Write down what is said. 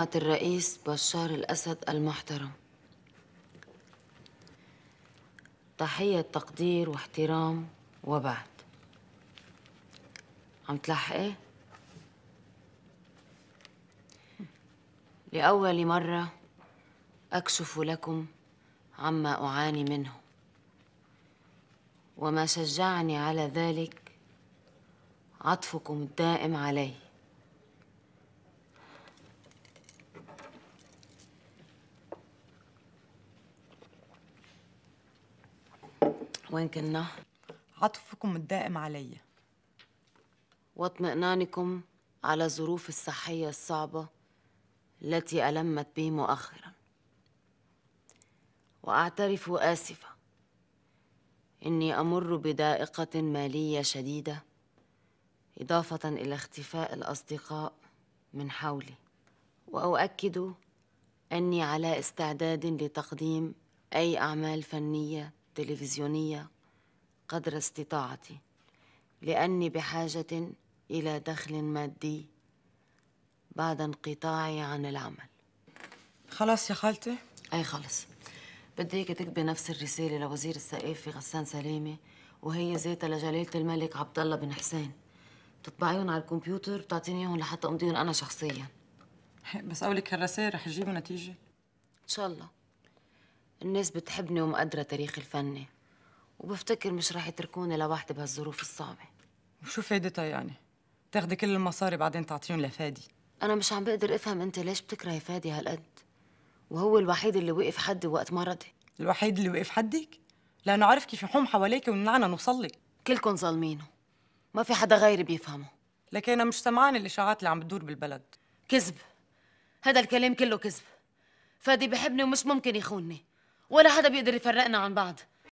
الرئيس بشار الأسد المحترم تحية تقدير واحترام وبعد عم تلحقي؟ إيه؟ لأول مرة أكشف لكم عما أعاني منه وما شجعني على ذلك عطفكم الدائم علي وين كنا؟ عطفكم الدائم علي واطمئنانكم على الظروف الصحية الصعبة التي ألمت بي مؤخرا وأعترف آسفة إني أمر بدائقة مالية شديدة إضافة إلى اختفاء الأصدقاء من حولي وأؤكد أني على استعداد لتقديم أي أعمال فنية التلفزيونية قدر استطاعتي لأني بحاجة إلى دخل مادي بعد انقطاعي عن العمل خلاص يا خالتي؟ أي خلص بديك تكبي نفس الرسالة لوزير الثقافة غسان سلامة وهي ذاتها لجلالة الملك عبد الله بن حسين تطبعيهم على الكمبيوتر بتعطيني اياهم لحتى امضيهم انا شخصيا بس لك هالرسالة رح تجيبوا نتيجه؟ ان شاء الله الناس بتحبني ومقدرة تاريخي الفني وبفتكر مش راح يتركوني لوحدي بهالظروف الصعبة وشو فايدتها يعني؟ تاخدي كل المصاري بعدين تعطيهم لفادي أنا مش عم بقدر أفهم أنت ليش بتكرهي فادي هالقد وهو الوحيد اللي وقف حدي وقت مرضي الوحيد اللي وقف حدك؟ لأنه عارف كيف يحوم حواليك ومنعنا نوصلك كلكم ظالمينه ما في حدا غيري بيفهمه لكن أنا مش سمعان الإشاعات اللي عم بتدور بالبلد كذب هذا الكلام كله كذب فادي بحبني ومش ممكن يخونني ولا حدا بيقدر يفرقنا عن بعض